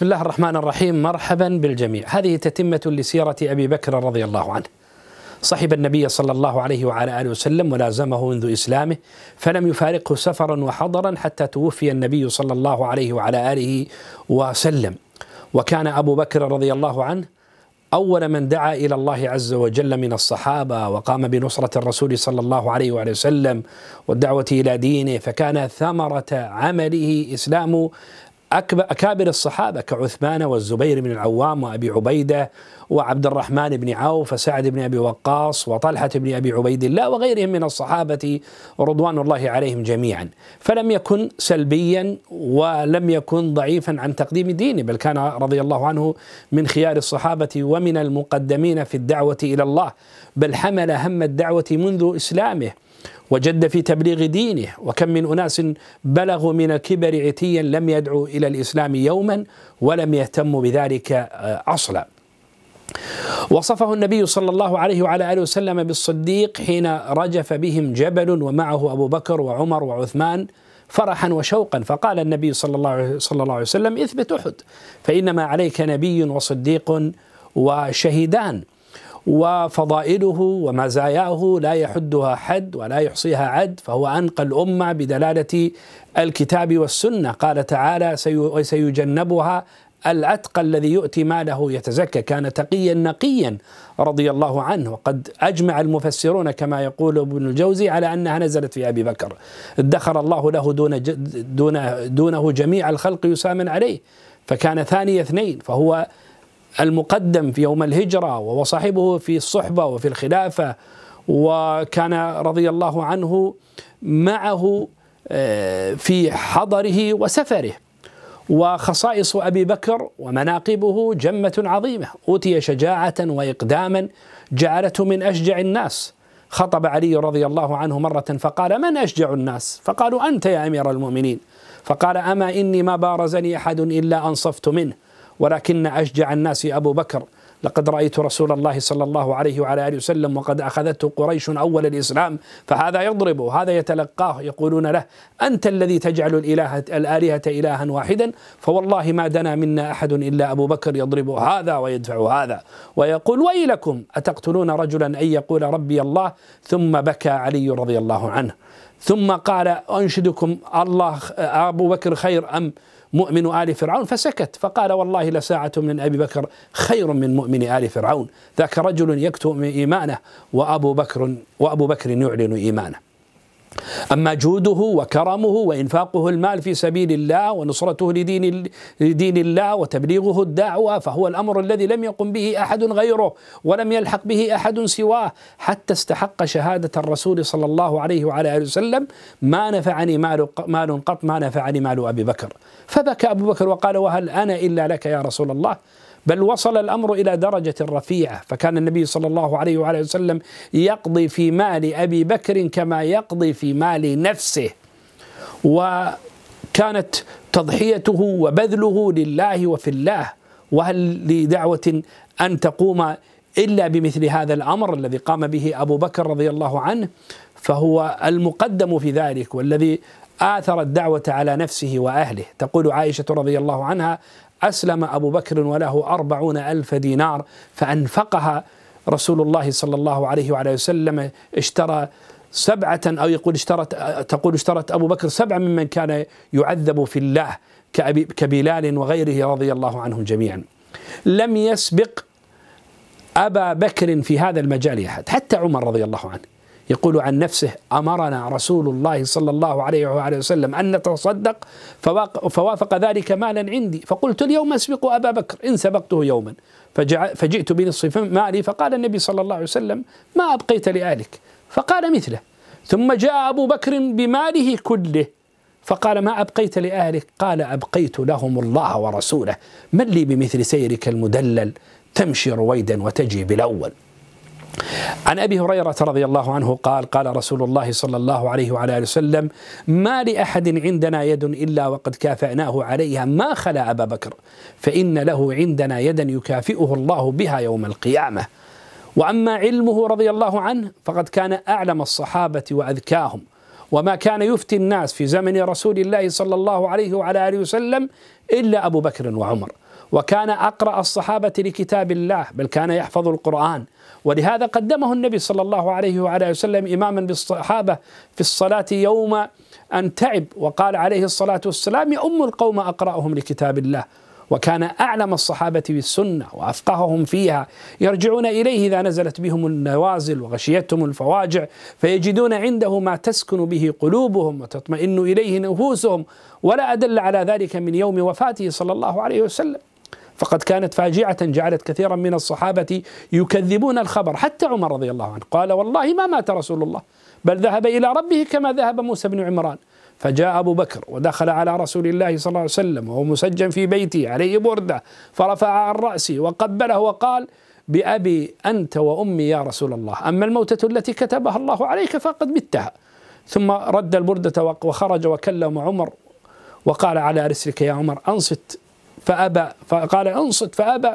بسم الله الرحمن الرحيم مرحبا بالجميع هذه تتمة لسيرة أبي بكر رضي الله عنه صحب النبي صلى الله عليه وعلى آله وسلم ولازمه منذ إسلامه فلم يفارقه سفرا وحضرا حتى توفي النبي صلى الله عليه وعلى آله وسلم وكان أبو بكر رضي الله عنه أول من دعا إلى الله عز وجل من الصحابة وقام بنصرة الرسول صلى الله عليه وآله وسلم والدعوة إلى دينه فكان ثمرة عمله إسلام أكابر الصحابة كعثمان والزبير بن العوام وأبي عبيدة وعبد الرحمن بن عوف وسعد بن أبي وقاص وطلحة بن أبي عبيد الله وغيرهم من الصحابة رضوان الله عليهم جميعا فلم يكن سلبيا ولم يكن ضعيفا عن تقديم دينه بل كان رضي الله عنه من خيار الصحابة ومن المقدمين في الدعوة إلى الله بل حمل هم الدعوة منذ إسلامه وجد في تبليغ دينه وكم من أناس بلغوا من الكبر عتيا لم يدعوا إلى الإسلام يوما ولم يهتموا بذلك آه، أصلا وصفه النبي صلى الله عليه وعلى اله وسلم بالصديق حين رجف بهم جبل ومعه ابو بكر وعمر وعثمان فرحا وشوقا فقال النبي صلى الله صلى الله عليه وسلم اثبت احد فانما عليك نبي وصديق وشهيدان وفضائله ومزاياه لا يحدها حد ولا يحصيها عد فهو أنقى الأمة بدلالة الكتاب والسنة قال تعالى سيجنبها الاتقى الذي يؤتي ماله يتزكى كان تقيا نقيا رضي الله عنه وقد أجمع المفسرون كما يقول ابن الجوزي على أنها نزلت في أبي بكر ادخر الله له دون دون دونه جميع الخلق يسامن عليه فكان ثاني اثنين فهو المقدم في يوم الهجرة وصاحبه في الصحبة وفي الخلافة وكان رضي الله عنه معه آه، في حضره وسفره وخصائص ابي بكر ومناقبه جمه عظيمه اوتي شجاعه واقداما جعلته من اشجع الناس خطب علي رضي الله عنه مره فقال من اشجع الناس فقالوا انت يا امير المؤمنين فقال اما اني ما بارزني احد الا انصفت منه ولكن أشجع الناس أبو بكر لقد رأيت رسول الله صلى الله عليه وعلى آله وسلم وقد أخذته قريش أول الإسلام فهذا يضربه هذا يتلقاه يقولون له أنت الذي تجعل الإلهة الآلهة إلها واحدا فوالله ما دنا منا أحد إلا أبو بكر يضرب هذا ويدفع هذا ويقول ويلكم أتقتلون رجلا أن يقول ربي الله ثم بكى علي رضي الله عنه ثم قال أنشدكم الله أبو بكر خير أم مؤمن آل فرعون فسكت فقال والله لساعة من أبي بكر خير من مؤمن آل فرعون ذاك رجل يكتم إيمانه وأبو بكر وأبو بكر يعلن إيمانه أما جوده وكرمه وإنفاقه المال في سبيل الله ونصرته لدين, لدين الله وتبليغه الدعوة فهو الأمر الذي لم يقم به أحد غيره ولم يلحق به أحد سواه حتى استحق شهادة الرسول صلى الله عليه وعلى آله وسلم ما نفعني مال, مال قط ما نفعني مال أبي بكر فبكى أبو بكر وقال وهل أنا إلا لك يا رسول الله بل وصل الامر الى درجه رفيعه فكان النبي صلى الله عليه وعلى وسلم يقضي في مال ابي بكر كما يقضي في مال نفسه وكانت تضحيته وبذله لله وفي الله وهل لدعوه ان تقوم الا بمثل هذا الامر الذي قام به ابو بكر رضي الله عنه فهو المقدم في ذلك والذي آثر الدعوة على نفسه وأهله تقول عائشة رضي الله عنها أسلم أبو بكر وله أربعون ألف دينار فأنفقها رسول الله صلى الله عليه وعلى وسلم اشترى سبعة أو يقول اشترت تقول اشترت أبو بكر سبعة ممن كان يعذب في الله كأبي كبلال وغيره رضي الله عنهم جميعا لم يسبق أبا بكر في هذا المجال أحد حتى عمر رضي الله عنه يقول عن نفسه أمرنا رسول الله صلى الله عليه وآله وسلم أن نتصدق فوافق ذلك مالا عندي فقلت اليوم أسبق أبا بكر إن سبقته يوما فجئت بنصف مالي فقال النبي صلى الله عليه وسلم ما أبقيت لأهلك فقال مثله ثم جاء أبو بكر بماله كله فقال ما أبقيت لأهلك قال أبقيت لهم الله ورسوله من لي بمثل سيرك المدلل تمشي رويدا وتجي بالأول عن ابي هريره رضي الله عنه قال قال رسول الله صلى الله عليه وعلى اله وسلم ما لاحد عندنا يد الا وقد كافأناه عليها ما خلا ابا بكر فان له عندنا يدا يكافئه الله بها يوم القيامه واما علمه رضي الله عنه فقد كان اعلم الصحابه واذكاهم وما كان يفتي الناس في زمن رسول الله صلى الله عليه وعلى اله وسلم الا ابو بكر وعمر وكان اقرا الصحابه لكتاب الله بل كان يحفظ القران ولهذا قدمه النبي صلى الله عليه وعلى وسلم اماما بالصحابه في الصلاه يوم ان تعب وقال عليه الصلاه والسلام ام القوم اقراهم لكتاب الله وكان اعلم الصحابه بالسنه وافقههم فيها يرجعون اليه اذا نزلت بهم النوازل وغشيتهم الفواجع فيجدون عنده ما تسكن به قلوبهم وتطمئن اليه نفوسهم ولا ادل على ذلك من يوم وفاته صلى الله عليه وسلم فقد كانت فاجعة جعلت كثيرا من الصحابة يكذبون الخبر حتى عمر رضي الله عنه قال والله ما مات رسول الله بل ذهب إلى ربه كما ذهب موسى بن عمران فجاء أبو بكر ودخل على رسول الله صلى الله عليه وسلم وهو مسجن في بيته عليه بردة فرفع عن رأسه وقبله وقال بأبي أنت وأمي يا رسول الله أما الموتة التي كتبها الله عليك فقد متها ثم رد البردة وخرج وكلم عمر وقال على رسلك يا عمر أنصت فأبى فقال انصت فأبى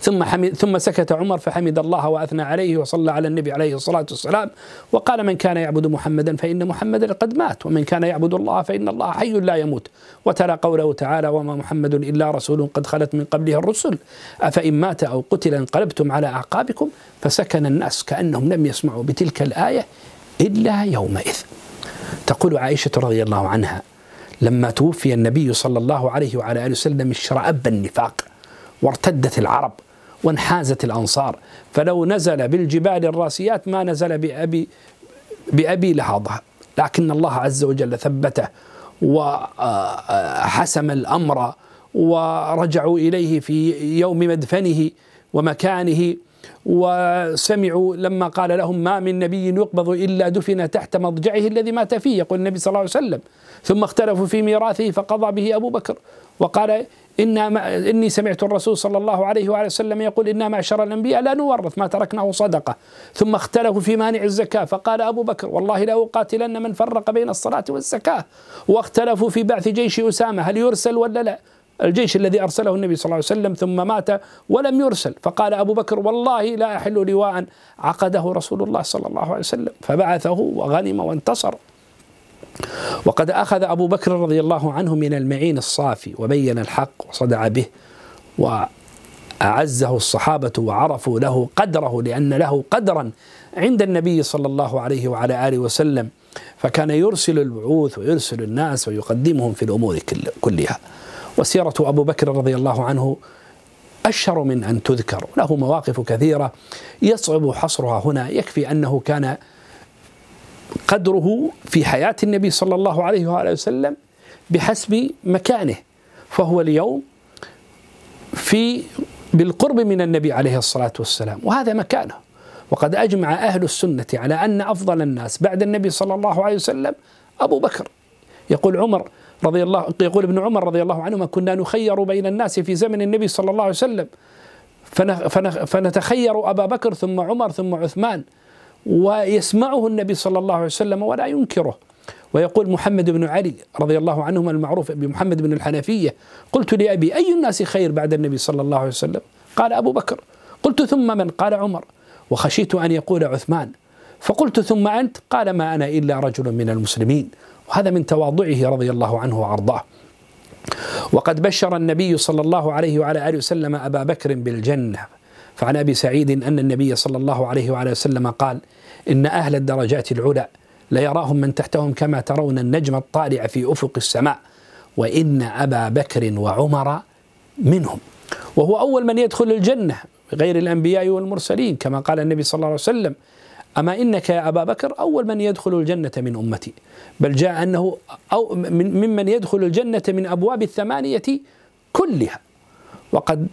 ثم حمد ثم سكت عمر فحمد الله واثنى عليه وصلى على النبي عليه الصلاه والسلام وقال من كان يعبد محمدا فان محمدا قد مات ومن كان يعبد الله فان الله حي لا يموت وتلا قوله تعالى وما محمد الا رسول قد خلت من قبله الرسل افان مات او قتل انقلبتم على اعقابكم فسكن الناس كانهم لم يسمعوا بتلك الايه الا يومئذ تقول عائشه رضي الله عنها لما توفي النبي صلى الله عليه وعلى آله وسلم اشرأب النفاق وارتدت العرب وانحازت الأنصار فلو نزل بالجبال الراسيات ما نزل بأبي بأبي لهضة لكن الله عز وجل ثبته وحسم الأمر ورجعوا إليه في يوم مدفنه ومكانه وسمعوا لما قال لهم ما من نبي يقبض الا دفن تحت مضجعه الذي مات فيه يقول النبي صلى الله عليه وسلم ثم اختلفوا في ميراثه فقضى به ابو بكر وقال إن إني سمعت الرسول صلى الله عليه وآله وسلم يقول إنا معشر الأنبياء لا نورث ما تركناه صدقة ثم اختلفوا في مانع الزكاة فقال أبو بكر والله لأقاتلن من فرق بين الصلاة والزكاة واختلفوا في بعث جيش أسامة هل يرسل ولا لا الجيش الذي أرسله النبي صلى الله عليه وسلم ثم مات ولم يرسل فقال أبو بكر والله لا أحل لواء عقده رسول الله صلى الله عليه وسلم فبعثه وغنم وانتصر وقد أخذ أبو بكر رضي الله عنه من المعين الصافي وبين الحق وصدع به وأعزه الصحابة وعرفوا له قدره لأن له قدرا عند النبي صلى الله عليه وعلى آله وسلم فكان يرسل البعوث ويرسل الناس ويقدمهم في الأمور كلها وسيرة أبو بكر رضي الله عنه أشهر من أن تذكر له مواقف كثيرة يصعب حصرها هنا يكفي أنه كان قدره في حياة النبي صلى الله عليه وآله وسلم بحسب مكانه فهو اليوم في بالقرب من النبي عليه الصلاة والسلام وهذا مكانه وقد أجمع أهل السنة على أن أفضل الناس بعد النبي صلى الله عليه وسلم أبو بكر يقول عمر رضي الله يقول ابن عمر رضي الله عنهما كنا نخير بين الناس في زمن النبي صلى الله عليه وسلم فنتخير أبا بكر ثم عمر ثم عثمان ويسمعه النبي صلى الله عليه وسلم ولا ينكره ويقول محمد بن علي رضي الله عنهما المعروف بمحمد بن الحنفية قلت لأبي أي الناس خير بعد النبي صلى الله عليه وسلم قال أبو بكر قلت ثم من قال عمر وخشيت أن يقول عثمان فقلت ثم أنت قال ما أنا إلا رجل من المسلمين وهذا من تواضعه رضي الله عنه وارضاه وقد بشر النبي صلى الله عليه وعلى اله وسلم ابا بكر بالجنه فعن ابي سعيد ان النبي صلى الله عليه وعلى وسلم قال ان اهل الدرجات العلى ليراهم من تحتهم كما ترون النجم الطالع في افق السماء وان ابا بكر وعمر منهم وهو اول من يدخل الجنه غير الانبياء والمرسلين كما قال النبي صلى الله عليه وسلم أما إنك يا أبا بكر أول من يدخل الجنة من أمتي بل جاء أنه أو ممن يدخل الجنة من أبواب الثمانية كلها وقد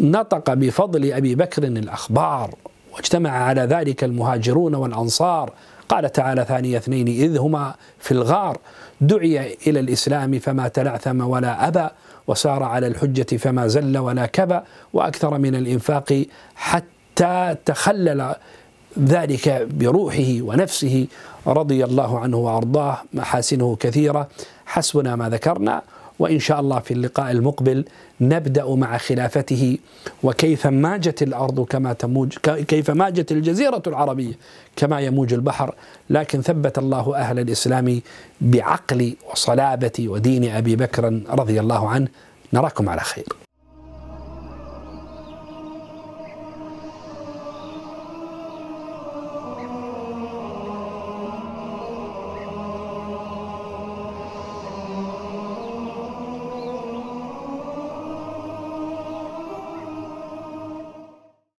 نطق بفضل أبي بكر الأخبار واجتمع على ذلك المهاجرون والأنصار قال تعالى ثاني اثنين إذ هما في الغار دعي إلى الإسلام فما تلعثم ولا أبى وسار على الحجة فما زل ولا كبى وأكثر من الإنفاق حتى تخلل ذلك بروحه ونفسه رضي الله عنه وارضاه محاسنه كثيره حسبنا ما ذكرنا وان شاء الله في اللقاء المقبل نبدا مع خلافته وكيف ماجت الارض كما تموج كيف ماجت الجزيره العربيه كما يموج البحر لكن ثبت الله اهل الاسلام بعقل وصلابه ودين ابي بكر رضي الله عنه نراكم على خير